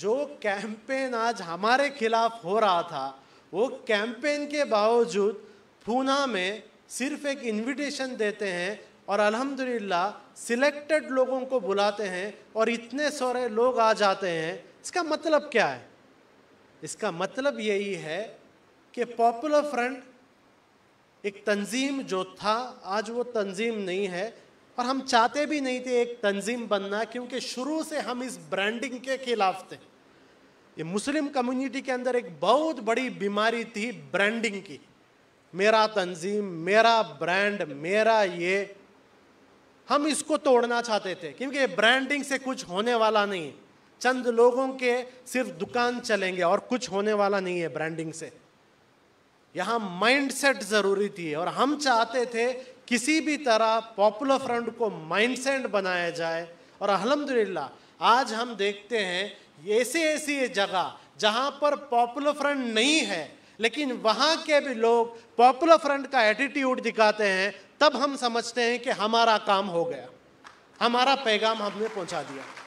जो कैंपेन आज हमारे खिलाफ हो रहा था वो कैंपेन के बावजूद पूना में सिर्फ एक इनविटेशन देते हैं और अल्हम्दुलिल्लाह सिलेक्टेड लोगों को बुलाते हैं और इतने सारे लोग आ जाते हैं इसका मतलब क्या है इसका मतलब यही है कि पॉपुलर फ्रंट एक तंजीम जो था आज वो तंजीम नहीं है और हम चाहते भी नहीं थे एक तंजीम बनना क्योंकि शुरू से हम इस ब्रांडिंग के खिलाफ थे ये मुस्लिम कम्युनिटी के अंदर एक बहुत बड़ी बीमारी थी ब्रांडिंग की मेरा तंजीम मेरा ब्रांड मेरा ये हम इसको तोड़ना चाहते थे क्योंकि ब्रांडिंग से कुछ होने वाला नहीं है चंद लोगों के सिर्फ दुकान चलेंगे और कुछ होने वाला नहीं है ब्रांडिंग से यहाँ माइंडसेट ज़रूरी थी और हम चाहते थे किसी भी तरह पॉपुलर फ्रंट को माइंडसेट बनाया जाए और अलहमदिल्ला आज हम देखते हैं ऐसे ऐसी जगह जहाँ पर पॉपुलर फ्रंट नहीं है लेकिन वहाँ के भी लोग पॉपुलर फ्रंट का एटीट्यूड दिखाते हैं तब हम समझते हैं कि हमारा काम हो गया हमारा पैगाम हमने पहुँचा दिया